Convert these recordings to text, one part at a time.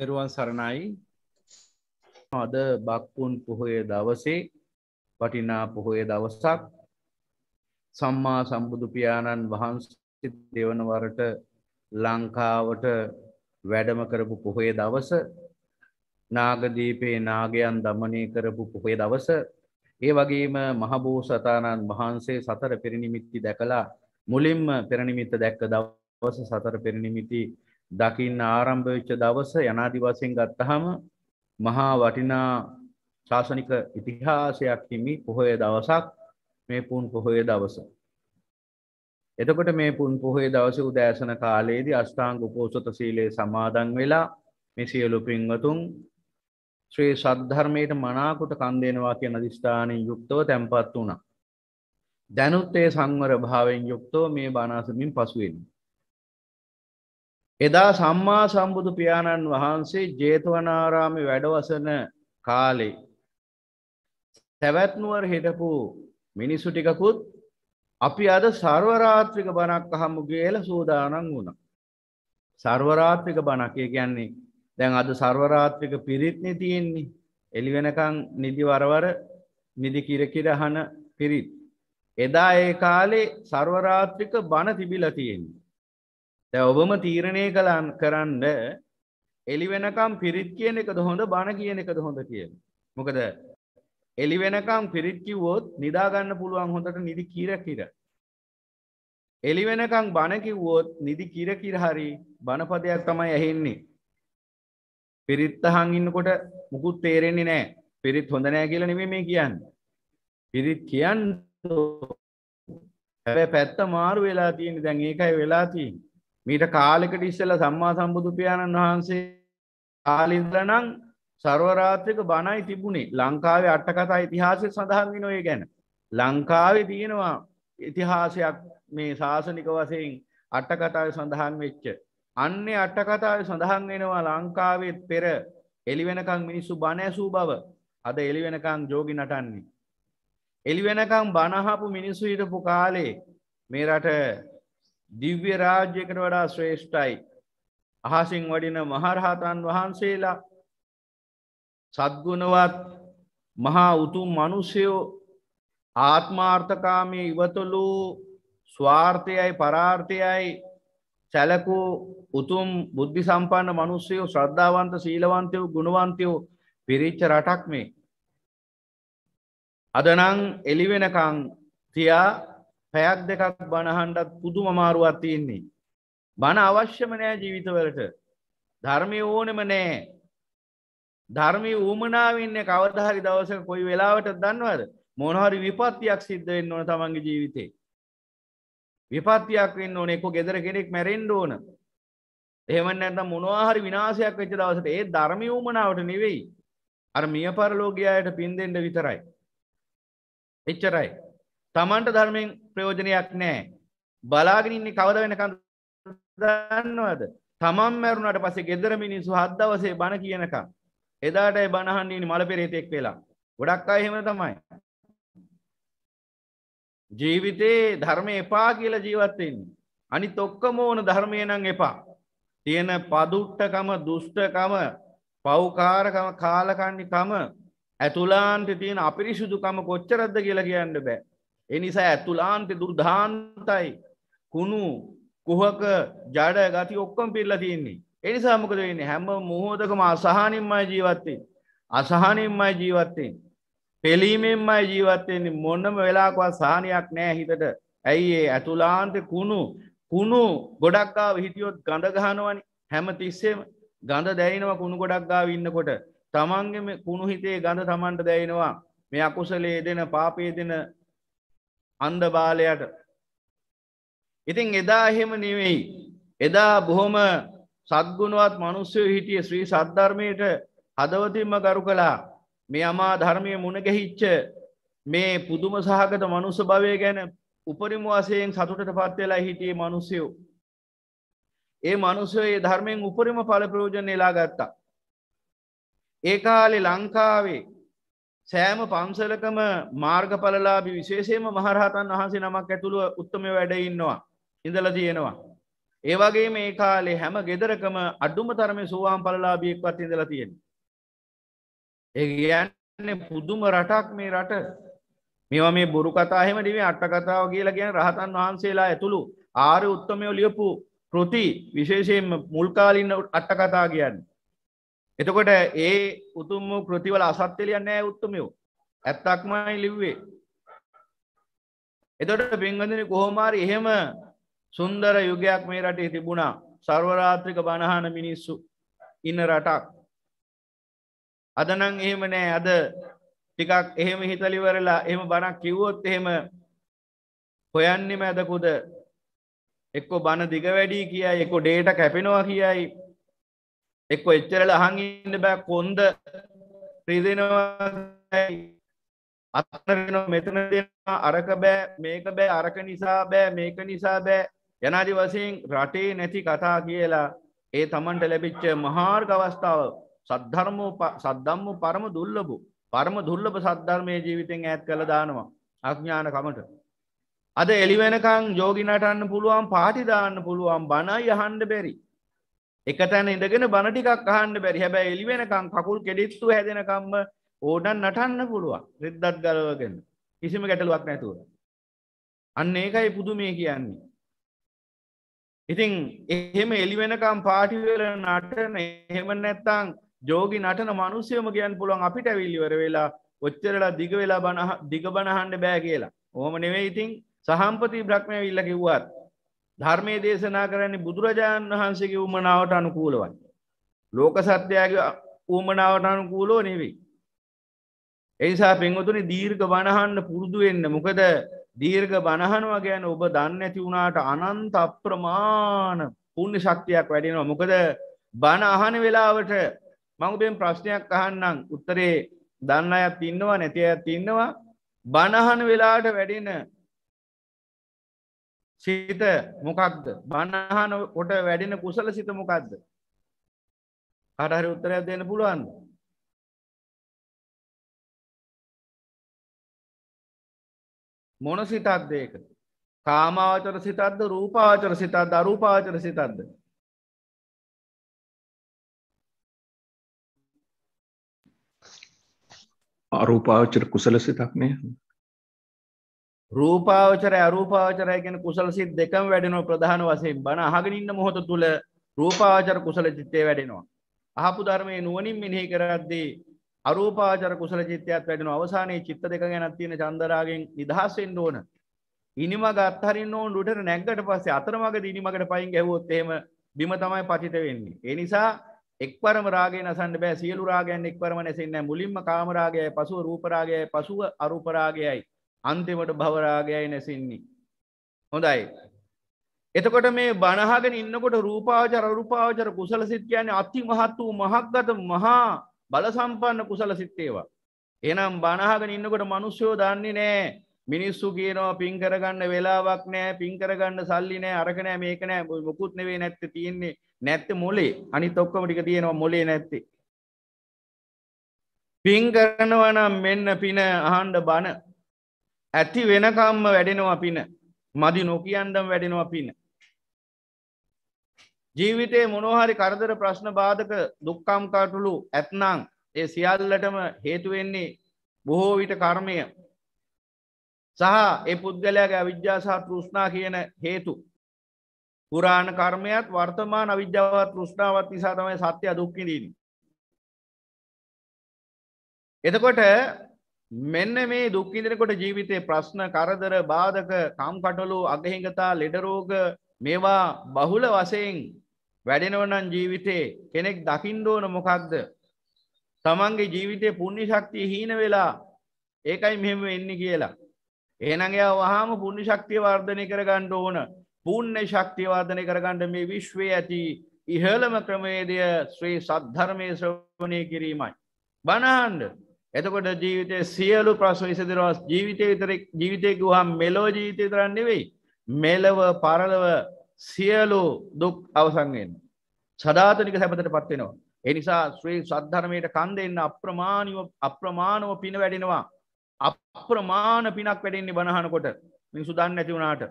තෙරුවන් සරණයි අද බක්පුන් පොහොය දවසේ වටිනා පොහොය දවසක් සම්මා සම්බුදු පියාණන් වහන්සේ දෙවනවරට ලංකාවට වැඩම කරපු පොහොය දවස නාගදීපේ නාගයන් දමනය කරපු පොහේ දවස ඒ වගේම මහබූ සතාණන් වහන්සේ සතර පිරිනිමිත්ති දැකලා මුලින්ම පෙරනිමිත්ත දැක්ක දවස සතර පිරිනිමිති දකින්න ආරම්භ වෙච්ච දවස යනාදි වශයෙන් ගත්තහම මහා වටිනා ශාසනික ඉතිහාසයක් හිමි පොහොය දවසක් මේ පුන් පොහොය දවස. එතකොට මේ පුන් පොහොය දවසේ උදෑසන කාලයේදී අෂ්ටාංග උපෝසත සීලය සමාදන් වෙලා මේ සියලු පින්වතුන් ශ්‍රී සද්ධර්මයට මනාකොට කන් දෙනවා කියන අදිස්ථානයෙන් යුක්තව තැන්පත් වුණා. දැනුත් ඒ සංවර භාවයෙන් යුක්තව මේ බණ අසමින් පසු වෙනවා. එදා සම්මා සම්බුදු පියාණන් වහන්සේ ජේතවනාරාමේ වැඩවසන කාලේ සැවැත්නුවර හිටපු මිනිස්සු ටිකකුත් අපි අද සර්වරාත්‍රික බණක් අහමු කියලා සූදානම් වුණා. සර්වරාත්‍රික බණක් කියන්නේ දැන් අද සර්වරාත්‍රික පිරිත්නේ තියෙන්නේ. එළි වෙනකන් නිදි වරවර නිදි කිර කිර අහන පිරිත්. එදා ඒ කාලේ සර්වරාත්‍රික බණ තිබිලා තියෙන්නේ. දැ ඔබම තීරණය කලාන් කරන්න එලි වෙනකම් පිරිත් කියන එකද හොඳ බණ කියන එකද හොඳ කියන මොකද එලි වෙනකම් පිරිත්කිවෝත් නිදාගන්න පුළුවන් හොඳට නිදි කියර කිර එලි වෙනකං බණකිවුවොත් නිදි කිර කිර හරි බණපදයක් තමයි ඇහෙන්නේ පිරිත්තහං ඉන්නකොට මුකුත් තේරෙන්නේ නෑ පිරිත් හොඳ නෑ කියල නෙමේ මේ කියන්න පිරිත් කියන්න හැබැ පැත්ත මාරු වෙලා තියෙන දැන් ඒකයි වෙලා තිී මීට කාලෙකට ඉස්සෙල්ල සම්මා සම්බුදු පියාණන් වහන්සේ කාලින්දනම් සර්වරාත්‍රික බණයි තිබුණේ ලංකාවේ අටකතා ඉතිහාසය සඳහන් වෙන ඔය ගැන ලංකාවේ තියෙනවා ඉතිහාසයක් මේ ශාසනික වශයෙන් අටකතාවේ සඳහන් වෙච්ච අන්නේ අටකතාවේ සඳහන් වෙනවා ලංකාවේ පෙර එළි වෙනකන් මිනිස්සු බණ ඇසූ බව අද එළි වෙනකන් ජෝගි නටන්නේ එළි වෙනකන් බණ අහපු මිනිස්සු හිටපු කාලේ මේ රට දිව්‍ය රාජ්‍යකට වඩා ශ්‍රේෂ්ඨයි අහසින් වඩින මහරහතන් වහන්සේලා සද්ගුණවත් මහා උතුම් මනුෂ්‍යයෝ ආත්මාර්ථකාමය ඉවතුලු ස්වාර්ථයයි පරාර්ථයයි සැලකූ උතුම් බුද්ධි සම්පන්න මනුස්සයෝ ශ්‍රද්ධාවන්ත සීලවන්තයෝ ගුණවන්තයෝ පිරිච්ච රටක් මේ. අදනං එලිවෙනකං තියා පැයක් දෙකක් බණහන්ඩත් පුදු මමාරුවත් තියෙන්නේ. බණ අවශ්‍යම නෑ ජීවිතවලට ධර්මය ඕනෙම නෑ ධර්මී ඌමනාවන්න කවදහරි දවස කොයි වෙලාවට දන්නවද මොනහරි විපත්තියක් සිද්ධ වෙන්න ඕන තමන්ගේ ජීවිතේ. විපත්තියක් වෙන්න ඕන එක ගෙදර කෙනෙක් මැරෙන්ඩ ඕන එහමන්න ඇත මොනවාහරි විනාසයක් වෙච්ච දවසට ඒ ධර්මී ූමනාවට නෙවෙයි අර මිය පරලෝගයායට පින්දෙන්ට විතරයි. එච්චරයි තමන්ට ධර්මයෙන් ප්‍රයෝජනයක් නෑ බලාගෙන ඉන්නේ කවද වෙනකන් දන්නවද තමන් මැරුණට පස්සේ ගෙදර මිනිස්සු හත් දවසේ බණ කියනකම් එදාට ඒ බණ අහන්න ඉන්නේ මල පෙරේතෙක් වෙලා ගොඩක් අය එහෙම තමයි ජීවිතේ ධර්මය එපා කියලා ජීවත් වෙන්නේ අනිත් ඔක්කොම ඕන ධර්මය නම් එපා තියෙන පදුට්ටකම දුෂ්ටකම පෞකාරකම කාලකන්නිකම ඇතුලාන්ට තියෙන අපිරිසුදුකම කොච්චරද්ද කියලා කියන්න බෑ එනිසා ඇතුලාන්තෙ දුර්ධාන්තයි කුණු කුහක ජඩ ගති ඔක්කොම පිරලා තියෙන්නේ. ඒ නිසා මොකද වෙන්නේ? හැම මොහොතකම අසහනින්මයි ජීවත් වෙන්නේ. අසහනින්මයි ජීවත් වෙන්නේ. පෙලීමෙන්මයි ජීවත් වෙන්නේ. මොනම වෙලාවකවත් සහනයක් නැහැ හිතට. ඇයි ඒ ඇතුලාන්තේ කුණු කුණු ගොඩක් ආව හිටියොත් ගඳ ගහනවනේ. හැම තිස්සෙම ගඳ දැනෙනවා කුණු ගොඩක් ආව ඉන්නකොට. තමන්ගේ කුණු හිතේ ගඳ තමන්ට දැනෙනවා. මේ අකුසලයේ දෙන පාපයේ දෙන අන්ද බාලයට ඉතින් එදා එහෙම නෙවෙයි එදා බොහොම සද්ගුණුවත් මනුස්සය හිටිය ශ්‍රී සද්ධර්මයට හදවතින්ම ගරු කළා මේ අමා ධර්මය මුණගැහිච්ච මේ පුදුම සහගත මනුස්ස භවය ගැන උපරිම වසයෙන් සතුටට පත්වෙලා හිටියේ මනුස්සයෝ ඒ මනුස්සයේ ධර්මයෙන් උපරිම පල ප්‍රයෝජන එලා ගත්තා ඒ කාලේ ලංකාවේ සෑම පන්සලකම මාර්ගඵලලාබි විශේෂයම මහරහතන් වහන්සේ නමක් ඇතුළුව උත්තම වැඩඉන්නවා. ඉඳල තියෙනවා. ඒවගේ මේ කාලේ හැම ගෙදරකම අඩුම තරම සූවාම් පලලාබියෙක්වත් ඉඳල තියෙන. ඒගන්න පුදුම රටක් මේ රට මේවා මේ බොරු කතාහෙම ඩිමේ අට්ට කතාව කියලා ගැන රහතන් වහන්සේලා ඇතුළු ආරය උත්තමයෝ ලියපු කෘති විශේෂයෙන් මුල්කාලින්න අට්ට කතා කියන්න. එතකොට ඒ උතුම් වූ කෘතිවල අසත්‍ය ලියන්නේ නැහැ උතුම්යෝ. ඇත්තක්මයි ලිව්වේ. එතකොට බින්ගඳුනි කොහොම හරි එහෙම සුන්දර යුගයක් මේ රටේ තිබුණා. ਸਰවරාත්‍රික බණහන මිනිස්සු ඉන්න රටක්. අද නම් එහෙම නෑ. අද ටිකක් එහෙම හිතලි වරලා එහෙම බණක් කිව්වොත් එහෙම හොයන්නෙම ඇදකුද එක්කෝ බණ දිග වැඩි කියයි එක්කෝ ඩේට කැපෙනවා කියයි එක්ක එච්චරල අහන් ඉන්න බෑ කොන්ද රිදෙනවා අත්තරෙන මෙතන දෙනවා අරක බෑ මේක බෑ අරක නිසා බෑ මේක නිසා බෑ යනාදි වශයෙන් රටේ නැති කතා කියලා ඒ තමන්ට ලැබිච්ච මහාර්ග අවස්ථාව සද්ධර්ම සද්ධම්ම පරම දුර්ලභ පරම දුර්ලභ සද්ධර්මයේ ජීවිතෙන් ඈත් කළ දානවා අඥාන කමට අද එළි වෙනකන් යෝගිනටන්න පුළුවන් පාටි දාන්න පුළුවන් බණයි අහන්න බැරි එක තැන ඉඳගෙන බණ ටිකක් අහන්න බැරි හැබැයි එළි වෙනකම් කකුල් කෙඩිස්සු හැදෙනකම්ම ඕඩන් නටන්න පුළුවන් රිද්දත් ගලවගෙන කිසිම ගැටලුවක් නැතුව අන්න ඒකයි පුදුමේ කියන්නේ ඉතින් එහෙම එළි වෙනකම් පාටිවල නටන එහෙම නැත්තං ජෝගි නටන මනුස්සයම කියන්න පුළුවන් අපිට ඇවිල්ලිවර වෙලා ඔච්චරලා දිග වෙලා බණ දිග බණහන්න බෑ කියලා. ඕහම නෙවෙයි ඉතින් සහම්පති බ්‍රහ්මය විල්ල කිව්වත් ධර්මය දේශනා කරන්නේ බුදුරජාණන් වහන්සේගේ උමනාවට අනුකූලවන්නේ. ලෝක සත්‍යයාගේ ඌමනාවට අනුකූලෝ නෙවෙයි. එනිසා පෙන්වතුනි දීර්ඝ බණහන්න පුරුදු වෙන්න. මොකද දීර්ඝ බණහනවා කියන්නේ ඔබ දන්නේ නැති වුණාට අනන්ත අප්‍රමාණ පුණ්‍ය ශක්තියක් වැඩෙනවා. මොකද බණ අහන වෙලාවට මම ඔබෙන් ප්‍රශ්නයක් අහන්නම්. උත්තරේ දන්න අයත් ඉන්නවා නැති අයත් ඉන්නවා. බණහන වෙලාවට වැඩෙන සිත මොකක්ද බණහන කොට වැඩෙන කුසල සිත මොකක්ද කටහරි උත්තරයක් දෙන්න පුළුවන් මොන සිතක්ද ඒක කාමාවචර සිතක්ද රූපාවචර සිතක්ද අරූපාවචර සිතක්ද අරූපාවචර කුසල සිතක් නේ රූපාවචරය අරූපාවචරය ගැන කුසල සිත් දෙකම වැඩෙනවා ප්‍රධාන වශයෙන් බණ අහගෙන ඉන්න මොහොත තුල රූපාවචර කුසල චිත්තය වැඩෙනවා. අහපු ධර්මයේ නුවණින් මෙනෙහි කරද්දී අරූපාවචර කුසල චිත්තයත් වැඩෙනවා. අවසානයේ චිත්ත දෙක ගැනත් තියෙන චන්දරාගෙන් නිදහස් වෙන්න ඕන. ඉනිමග අත්හරින්න ඕන උඩට නැග්ගට පස්සේ අතරමඟදී ඉනිමගට පයින් ගැහුවොත් එහෙම බිම තමයි පතිත වෙන්නේ. ඒ නිසා එක්වරම රාගය නසන්න බෑ. සියලු රාගයන් එක්වරම නැසෙන්නේ නැහැ. මුලින්ම කාම රාගයයි, පසුව රූප රාගයයි, පසුව අරූප රාගයයි. අන්තිමට භවරාගයයි නැසින්නේ. හොඳයි. එතකොට මේ බණහගෙන ඉන්නකොට රූපාවචර අරුපාවචර කුසල සිත් කියන්නේ අති මහත් වූ මහක්ගත මහා බලසම්පන්න කුසල සිත්තේවා. එනම් බණහගෙන ඉන්නකොට මනුස්්‍යයෝ දන්නේ නෑ මිනිස්සු කියනවා පින් කරගන්න වෙලාවක් නෑ පින් කරගන්න සල්ලි නෑ අරකනෑ මේක නෑ මොකුත් නෙවේ නැත්ත තියෙන්නේ නැත්ත මොලේ අනි තොක්කම ටික තියෙනවා මොලේ නැත්තේ. පින් කරනවනම් මෙන්න පින අහන්ඩ බණ ඇති වෙනකම්ම වැඩෙනවා පින මදි නොකියන්ඩම් වැඩෙනවා පින ජීවිතේ මොනෝහරි කරදර ප්‍රශ්න බාධක දුක්කම් කටුළු ඇත්නං ඒ සියල්ලටම හේතුවෙන්නේ බොහෝ විට කර්මය සහ ඒ පුද්ගලයාගේ අවිද්‍යාසාහ තෘෂ්නා කියන හේතු පුරාණ කර්මයත් වර්තමාන අවිද්‍යාවත් තෘෂ්ණාවත් නිසා තමයි සත්‍ය දුක්කිදීන එතකොට මෙන්න මේ දුක්කිදිනකොට ජීවිතය ප්‍රශ්න කරදර බාධක කම්කටලු අගහිඟතා ලෙඩරෝග මේවා බහුල වසයෙන් වැඩෙනවනන් ජීවිතේ කෙනෙක් දකිින්ඩෝන මොකක්ද. තමන්ගේ ජීවිතය පුුණි ශක්තිය හීන වෙලා ඒකයි මෙහෙම වෙන්න කියලා. ඒනගේ වහාම පුුණි ශක්තිය වර්ධනය කරගණ්ඩ ඕන පුුණ්‍ය ශක්තිවාර්ධනය කරගණ්ඩ මේ විශ්වය ඇති ඉහළම ක්‍රමේදය ශ්‍රී සද්ධර්මය ශ්‍රවණය කිරීමයි. බණහන්ඩ එතකොට ජීවිතය සියලු ප්‍රශ්න විසදිරවා ජීවිතය විතර ජීවිතය ගහම් මෙලෝ ජීවිතය තරන්න නෙවෙයි මෙලව පරලව සියලු දුක් අවසන්ගෙන් සදාතනික සැපතට පත්වෙනවා. එනිසා ශ්‍රී සද්ධර්මයට කන් දෙන්න අප්‍රමාණව අප්‍රමාණව පින වැඩෙනවා. අප්‍රමාණ පිනක් වැඩෙන්නේ බණහනකොට මින් සුදන්න ඇති වුණාට.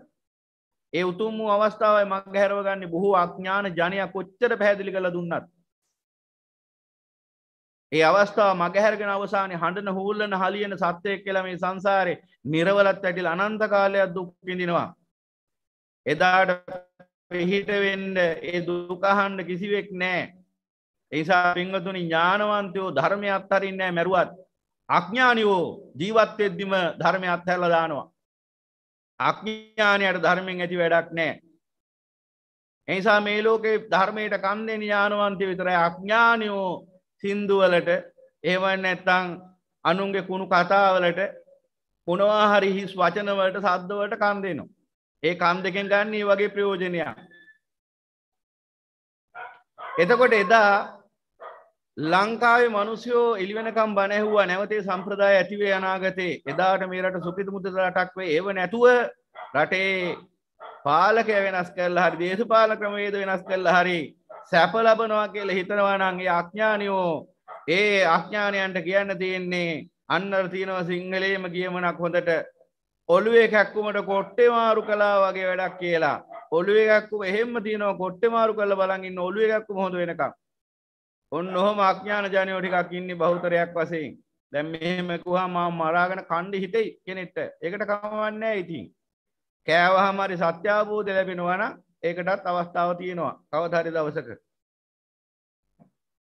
ඒ උතුම් වූ අවස්ථාවයි මක් හැරවගන්නේ බොහෝ අඥාන ජනයක් කොච්චර පැහැදිලි කළ දුන්නත් ඒ අවස්ථාව මගහැරගෙන අවසානය හඬන හූල්ලන හලියන සත්‍යයක් කියලා මේ සංසාරේ නිරවලත් ඇටිල අනන්ත කාලයක් දුක් විඳිනවා. එදාට පිහිට වෙන්න ඒ දුක අහන්න කිසිවෙක් නැහැ. ඒ නිසා පින්වතුනි ඥානවන්තයෝ ධර්මය අත්හරින්නේ නැහැ මරුවත්. අඥානියෝ ජීවත් වෙද්දිම ධර්මය අත්හැරලා දානවා. අඥානයට ධර්මයෙන් ඇති වැඩක් නැහැ. එනිසා මේ ලෝකේ ධර්මයට කන් දෙන ඥානවන්තය විතරයි අඥානියෝ සින්දුවලට ඒවන් නැත්තං අනුන්ගේ කුණු කතාවලට මොනවාහරි හිස් වචනවලට සද්ධවට කන් දෙනවා. ඒ කන් දෙකෙන් ගන්නේ වගේ ප්‍රයෝජනයක්. එතකොට එදා ලංකාවේ මනුස්යෝ එලිවෙනකම් බණැහුවා නැවතේ සම්ප්‍රදාය ඇතිවේ යනාගතේ එදාට මේ රට සුපිත මුද රටක්වේ ඒව නැතුව රටේ පාලකය වෙනස් කරලා හරි දේශපාල ක්‍රමේද වෙනස් කරලා හරි සැප ලබනවා කියලා හිතනවනං ඒ අඥ්ඥානියෝ ඒ අඥ්ඥානයන්ට කියන්න තියෙන්නේ අන්නර තියෙනවා සිංහලේම කියමනක් හොඳට ඔළුවේ කැක්කුමට කොට්ටේ මාරු කලා වගේ වැඩක් කියලා ඔළුවේ එකක්කු එහෙම තියනවා කොට්ටේ මාරු කළ බලගින් ඔළුව එකක්කු හොඳ වෙනකම් ඔන්න ඔහොම අඥාන ජනයෝ ටිකක් ඉන්නේ බහුතරයක් වශයෙන්. දැන් මෙහෙම කිව්වා මම මරාගෙන කණ්ඩි හිතෙයි කෙනෙක්ට. ඒකට කමවන්නේ නැහැ ඉතින්. කෑවහම හරි සත්‍ය අවබෝධය ලැබෙනවා නම් ඒකටත් අවස්ථාව තියෙනවා කවධරි දවසක.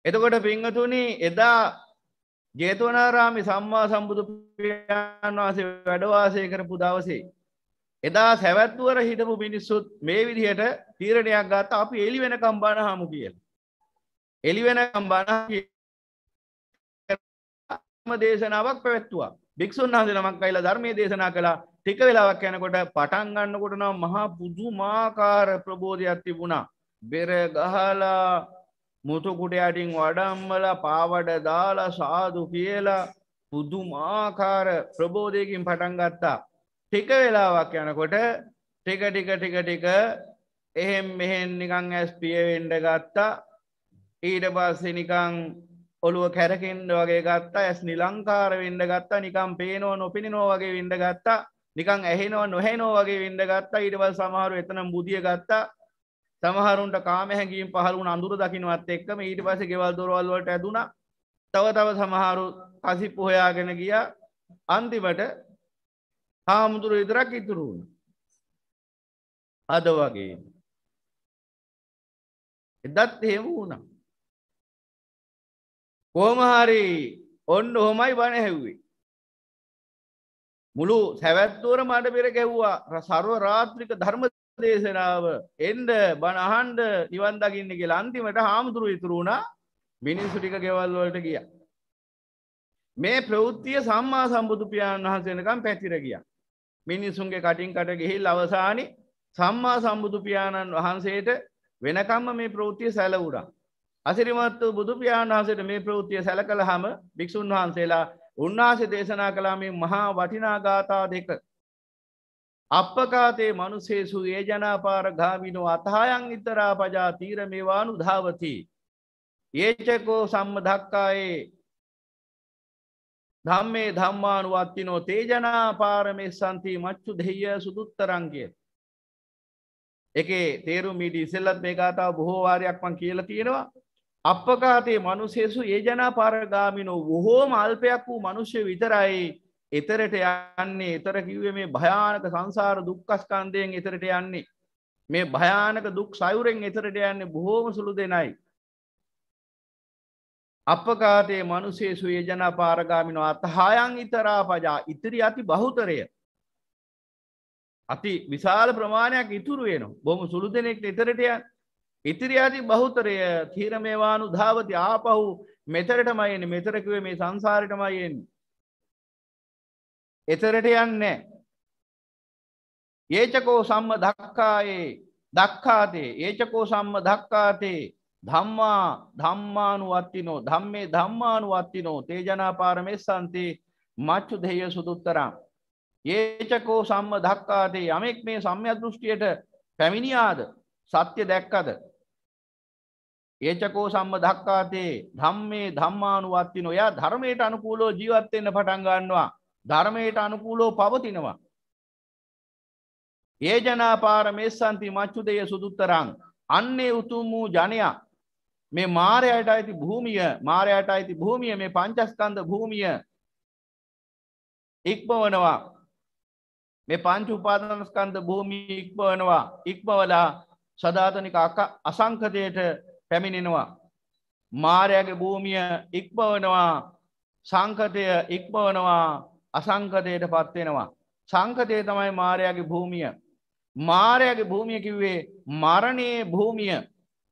එතකොට පිංහතුනි එදා ජේතවනාරාමි සම්මා සම්බුදු පියාණන් වහන්සේ වැඩවාසය කරපු දවසේ. එදා සැවැත්වර හිටපු මිනිස්සුත් මේ විදිහට තීරණයක් ගත්ත අපි එලි වෙනකම් බණ හමු කියලා. එලි වෙනකම් බණ දේශනාවක් පැවැත්තුවා. භික්ෂුන් වහන්සේ නමක් අයිලා ධර්මයේ දේශනා කළා ටික වෙලාවක් යනකොට පටන් ගන්නකොට නම් මහා පුදුමාකාර ප්‍රබෝධයක් තිබුණා. බෙර ගහලා මුතුකුටයටින් වඩම්මලා පාවඩ දාලා සාදු කියලා පුදුමාකාර ප්‍රබෝධයකින් පටන් ගත්තා. ටික වෙලාවක් යනකොට ටික ටික ටික ටික එහෙම් මෙහෙන් නිකං ඇස් පියවෙන්ඩ ගත්තා ඊට පස්සේ නිකං ඔළුව කැරකෙන්ඩ වගේ ගත්තා ඇස් නිලංකාර වෙන්ඩ ගත්තා නිකම් පේනෝ නොපිනි නෝවගේ විඩ ගත්තා නිකං ඇහෙනවා නොහැනෝ වගේ වෙන්ඩ ගත්තා ඉටවල් සමහරු එතනම් බුදිය ගත්තා සමහරුන්ට කාමහැකින් පහරුන් අඳුර දකිනවත් එක්කම ඊට පස ගෙවල් දොරවල්ලට ඇදුණ තව තව සමහරු කසිප්පු හොයාගෙන ගිය අන්තිමට හාමුදුර විතරක් ඉතුරුුණ අද වගේ එදත් එහෙම වුණා කොහමහරි ඔන්න හොමයි බණ හැව්වේ මුළු සැවැත්තුවර මට පෙර ගැව්වා සර්ව රාත්‍රික ධර්ම දේශනාව එන්ඩ බණහන්ඩ නිවන් දකින්නගේ ලන්තිමට හාමුදුරු ඉතුරුුණා මිනිස්සු ටික ගෙවල් වලට ගිය. මේ ප්‍රවෘත්තිය සම්මා සම්බුදු පියාණන් වහන්සේනකම් පැතිර ගිය. මිනිස්සුන්ගේ කටින් කට ගෙහිල් අවසානි සම්මා සම්බුදු පියාණන් වහන්සේට වෙනකම්ම මේ ප්‍රෘතිය සැලවුඩා. අසිරිමත්තු බුදු පියාණන් වහන්සේට මේ ප්‍රෘතිය සැල කළ හම භික්‍ෂූන් වහන්සේලා උන්නාශ දේශනා කළා මේ මහා වටිනාගාතා දෙක අපකාතේ මනුසේසු ඒ ජනාපාර ගාමිනෝ අතහායන් ඉතරා පජා තීර මේවානු ධාවති ඒචකෝ සම්ම දක්කායේ ධම්මේ ධම්මානුවත්තිනෝ තේජනාපාරමේ සන්ති මච්චු දෙය සුදුත්තරංගේ එකේ තේරු මීඩි ඉසෙල්ලත් මේ ගාතාව බොහෝවාරයක් මං කියල තියෙනවා අපකාතේ මනුසේසු ඒ ජනාපාරගාමිනෝ බොහෝම අල්පයක් වූ මනුෂ්‍ය විතරයි එතරට යන්නේ එතර කිව්වේ මේ භයානක සංසාර දුක්කස්කන්දයෙන් එතරට යන්නේ මේ භයානක දුක් සයුරෙන් එතරට යන්නේ බොහෝම සුළු දෙනයි අපකාතේ මනුසේසු ඒ ජනාපාරගාමිනෝ අතහායන් ඉතරා පජා ඉතිරි අති බහුතරය අති විශාල ප්‍රමාණයක් ඉතුරුවෙන බොම සුළු දෙනෙක් එතරට යන්නේ ඉතිරියාති බහුතරය තීරමේවානු ධාවති ආපහු මෙතරටමයින මෙතරකිවේ මේ සංසාරටමයිෙන් එතරට යන්නේ ඒචකෝ සම්ම දක්කායේ දක්කාතේ ඒචකෝ සම්ම දක්කාතේ ධම්මා ධම්මානු වත්තිනෝ ධම්මේ ධම්මානු වත්තිනෝ තේජනාපාරමේ සන්තේ මච්චු දෙය සුදුත්තරම් ඒචකෝ සම්ම දක්කාතේ යමෙක් මේ සම්ය දෘෂ්ටියට පැමිණියාද සත්‍ය දැක්කද ඒචකෝ සම්ම දක්කාතේ ධම්මේ ධම්මානුවත්තින ඔයා ධර්මයට අනුකූලෝ ජීවත්වෙන්න පටන් ගන්නවා ධර්මයට අනුකූලෝ පවතිනවා ඒ ජනාපාර මෙස්සන්ති මච්චුදය සුදුත්තරං අන්නේ උතුම් වූ ජනයා මේ මාරයට අයිති භූමිය මාරයට අයිති භූමිය මේ පංචස්කන්ධ භූමිය ඉක්මවනවා මේ පංච උපාදනස්කන්ධ භූමිය ඉක්මවනවා ඉක්මවලා සදාතනික අසංකතයට පැමිණෙනවා මාරයාගේ භූමිය ඉක්මවනවා සංකතය ඉක්මවනවා අසංකතයට පත්වෙනවා සංකතය තමයි මාරයාගේ භූමිය මාරයාගේ භූමිය කිව්වේ මරණයේ භූමිය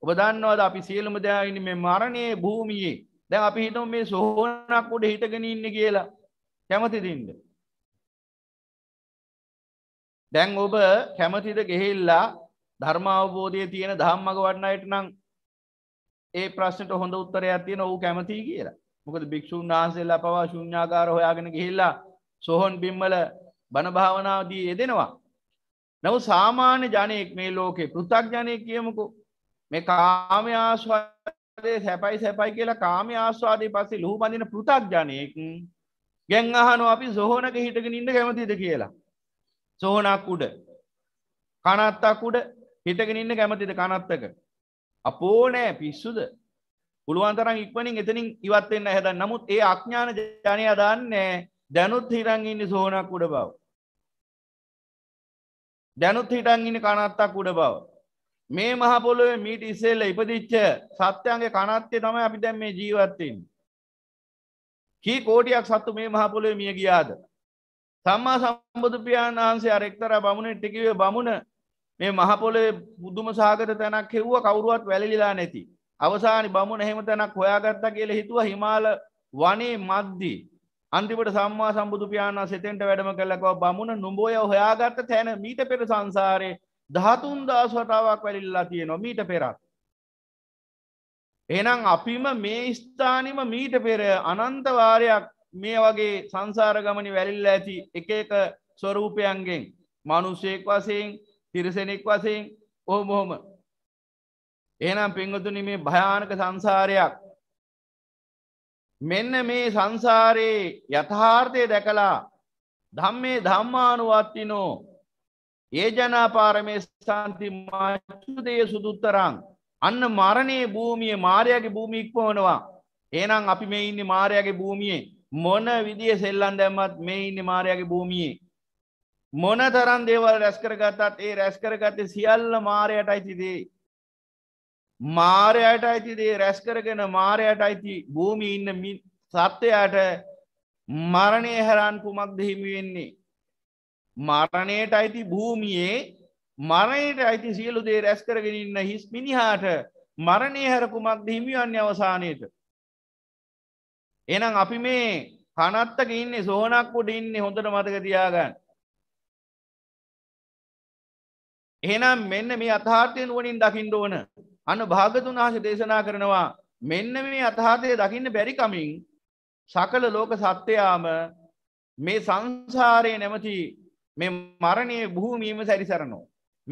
ඔබ දන්නවද අපි සියලුම දෑයින්න මේ මරණයේ භූමියේ දැන් අපි හිතමු මේ සෝහනක් උඩ හිටගෙන ඉන්නේ කියලා කැමතිදින්ද දැන් ඔබ කැමතිද ගෙහිල්ලා ධර්ම අවබෝධයේ තියෙන ධම්මග වඩන අයට නම් ඒ ප්‍රශ්නට හොඳ උත්තරයක් තියෙන ඔහු කැමති කියලා මොකද භික්‍ෂූන් වහන්සේලා පවා ශුඥාකාර හොයාගෙන ගිහිල්ලා සොහොන් පිම්මල බණභාවනාවදී යෙදෙනවා නව සාමාන්‍ය ජනයෙක් මේ ලෝකේ පෘතක් ජනය කියමුකු මේ කාමය ආස්වාදය සැපයි සැපයි කියලා කාමය ආස්වාදය පස්සේ ලොහු පඳින පෘතක් ජනයෙක් ගැන් අහනු අපි සොහොනක හිටගෙන ඉන්න කැමතිද කියලා සොහොනක් උඩ කනත්තක් උඩ හිටගෙන ඉන්න කැමතිද කනත්තක අපෝ නෑ පිස්සුද පුළුවන් තරම් ඉක්මනින් එතනින් ඉවත් වෙන්න හැදන් නමුත් ඒ අඥාන ජනයා දන්නේ දැනුත් හිරන් ඉන්නේ සෝනක් උඩ බව දැනුත් හිටන් ඉන්නේ කනත්තක් උඩ බව මේ මහ පොළොවේ මීට ඉස්සෙල්ලා ඉපදිච්ච සත්‍යයන්ගේ කනත්තේ තමයි අපි දැන් මේ ජීවත් වෙන්නේ කී කෝටියක් සත්තු මේ මහ පොළොවේ මිය ගියාද සම්මා සම්බුදු පියාණන් වහන්සේ අර එක්තරා බමුණෙක්ට කිව්වේ බමුණ මේ මහපොලේ පුදුම සාගත තැනක් හෙව්ව කවුරුවත් වැලිලා නැති. අවසානි බමුණ එහෙම තැනක් හොයාගත්තා කියලා හිතුවා හිමාල වනේ මද්දි. අන්තිමට සම්මා සම්බුදු පියාණන් සෙතෙන්ට වැඩම කළකව බමුණ නුඹෝය හොයාගත්ත තැන මීට පෙර සංසාරේ 13000 වතාවක් වැලිලා තියෙනවා මීට පෙරත්. එහෙනම් අපිම මේ ස්ථානෙම මීට පෙර අනන්ත වාරයක් මේ වගේ සංසාර ගමනේ වැලිලා ඇති එක එක ස්වરૂපයන්ගෙන් මිනිසෙක් වශයෙන් තිරසෙනෙක් වසයෙන් ඔහොම ඔොහොම එනම් පෙන්ගතුනි මේ භයානක සංසාරයක් මෙන්න මේ සංසාරයේ යථාර්ථය දැකලා ධම්මේ ධම්මානුවත්තිනෝ ඒ ජනාපාරමේ ස්ථාන්ති මච්චුදය සුදුත්තරං අන්න මරණයේ භූමිය මාරයාගේ භූමික්පෝනවා ඒනම් අපි මේ ඉන්න මාරයාගේ භූමියේ මොන විදිිය සෙල්ලන් දැම්මත් මේ ඉන්න මාරයාගේ භූමියේ මොන තරන් දේවල් රැස්කරගතත් ඒ රැස්කරගත සියල්ල මාරයට අයිතිදේ. මාරයට අයිතිදේ රැස්කරගෙන මාරයට අයිති භූමි ඉන්න සත්‍යයට මරණය හැරන් කුමක්ද හිමිවෙන්නේ. මරණයට අයිති භූමියේ මරණයට අයිති සියලු දේ රැස්කරගෙන ඉන්න හිස් මිනිහාට මරණය හැර කුමක්ද හිමිවන්නේ අවසානයට. එනම් අපි මේ කනත්තක ඉන්නේ සෝනක්කොට ඉන්නේ හොඳට මතක තියාගන්න. එහෙනම් මෙන්න මේ අතහාර්ථය නුවනින් දකිින්ට ඕන අන භාගතුන් හස දේශනා කරනවා මෙන්න මේ අතහාතය දකින්න බැරිකමින් සකල ලෝක සත්‍යයාම මේ සංසාරය නැමති මේ මරණය බූමීම සැරිසරනවා.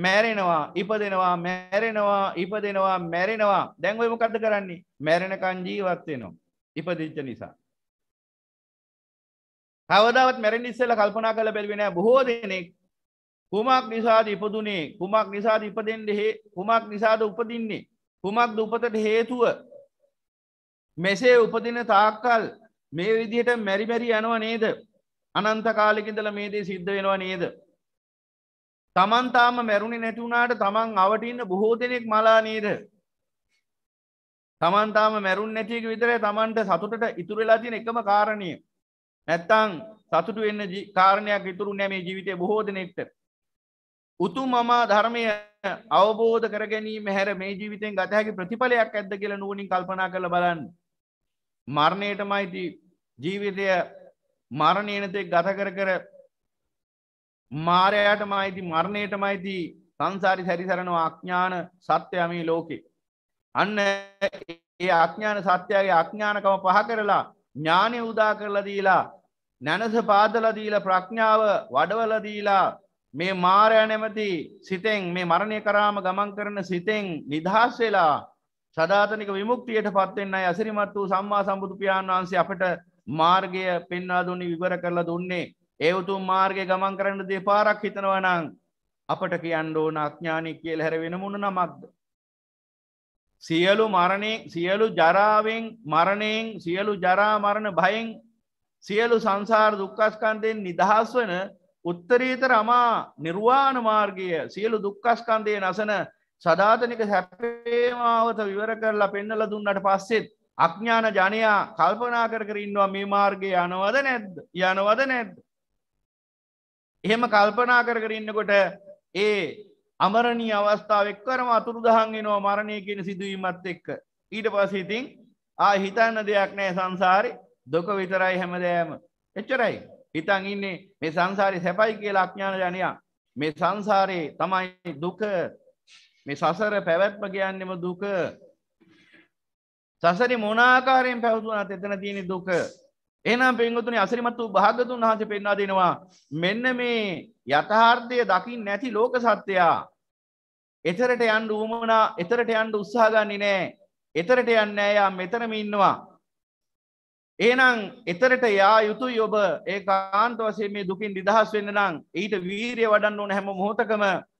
මෑරෙනවා ඉපදෙනවා මෑරෙනවා ඉපදෙනවා මැරෙනවා දැන්වම කට්ට කරන්නේ මැරෙනකං ජීවත්වයනවා ඉපදිච්ච නිසා. කවදාවත් මැරෙන් ඉස්සල කල්පනා කළ බැල්වෙන බොහෝ දෙනෙක් කුමක් නිසාද ඉපදුනේ කුමක් නිසාද ඉපදෙන්ට හේ කුමක් නිසාද උපදින්නේ කුමක් දුපතට හේතුව මෙසේ උපදින තාක්කල් මේ විදිහට මැරිමැරි යනව නේද අනන්ත කාලෙකින්දල මේ දේ සිද්ධ වෙනවා නේද තමන්තාම මැරුණි නැටුනාට තමන් අවටඉන්න බොහෝ දෙනෙක් මලා නේද තමන්තාම මැරුන් නැටියක විතර තමන්ට සතුටට ඉතුරලා තියෙන එකම කාරණය නැත්තං සතුටු වෙන්න කාරණයක් ඉතුරු නැමේ ජීවිතය බොහෝ දෙනෙක්ට උතුම් මමා ධර්මය අවබෝධ කර ගැනීම හැර මේ ජීවිතයෙන් ගතහැකි ප්‍රතිඵලයක් ඇද්ද කියල නුවනින් කල්පනා කළ බලන්න. මරණයටමයිති ජීවිතය මරණයනතෙක් ගත කර කර මාරයටමයිති මරණයටමයිති සංසාරි සැරිසරනවා අඥ්ඥාන සත්‍යයමී ලෝකේ. අන්න ඒ අඥ්ඥාන සත්‍යයාගේ අඥ්ඥානකම පහ කරලා ඥානය උදා කරලදීලා නැනස පාදලදීල ප්‍රඥාව වඩවලදීලා මේ මාරය නැමැති සිතෙන් මේ මරණය කරාම ගමන් කරන සිතෙන් නිදහස් වෙලා සදාතනික විමුක්තියට පත්වෙන්න අය අසිරිමත් වූ සම්මා සම්බුදු පියාණන් වහන්සේ අපට මාර්ගය පෙන්වා දුන්නේ විවර කරලා දුන්නේ ඒ උතුම් මාර්ගය ගමන් කරන්න දෙපාරක් හිතනවා නම් අපට කියන්න ඕන අඥානී කියලා හැර වෙන මොන නමක්ද සියලු මරණේ සියලු ජරාවෙන් මරණයෙන් සියලු ජරා මරණ භයෙන් සියලු සංසාර දුක්ඛස්කන්ධයෙන් නිදහස් වෙන උත්තරීතර අමා නිර්වාණ මාර්ගය සියලු දුක්කස්කන්දය නසන සධාතනික හැපේමාවත විවර කරලා පෙන්නල දුන්නට පස්සෙත් අඥ්ඥාන ජනයා කල්පනා කර කරන්නවා මේ මාර්ගය යනවද නැද්ද යනවද නැද්ද. එහෙම කල්පනා කර කරන්නකොට ඒ අමරණී අවස්ථාවක් කරම අතුරුදහන්ගෙනවා මරණය කියෙන සිදුවීමත් එක්ක. ඊට පස්සිතින් ආ හිතන්න දෙයක් නෑ සංසාරි දොක විතරයි හැමදෑම එච්චරයි. හිතන් ඉන්නේ මේ සංසාරේ සැපයි කියලා අඥාන ජනයා. මේ සංසාරේ තමයි දුක. මේ සසර පැවැත්ම කියන්නේම දුක. සසරේ මොන ආකාරයෙන් පැවතුණත් එතන තියෙන දුක. එහෙනම් පින්වතුනි අසිරිමත් වූ භාගතුන් වහන්සේ පෙන්වා දෙනවා මෙන්න මේ යථාර්ථය දකින්න නැති ලෝක සත්‍යයා. එතරට යන්න උවමනා එතරට යන්න උත්සාහ ගන්නේ නැහැ. එතරට යන්නේ නැහැ යා මෙතනම ඉන්නවා. ඒනං එතරට යා යුතුයි ඔබ ඒ කාන්ත වසේ මේ දුකින් නිදහස් වෙන්න නම් ඊට වීරය වඩන්න ඕන හැම මොහොතකම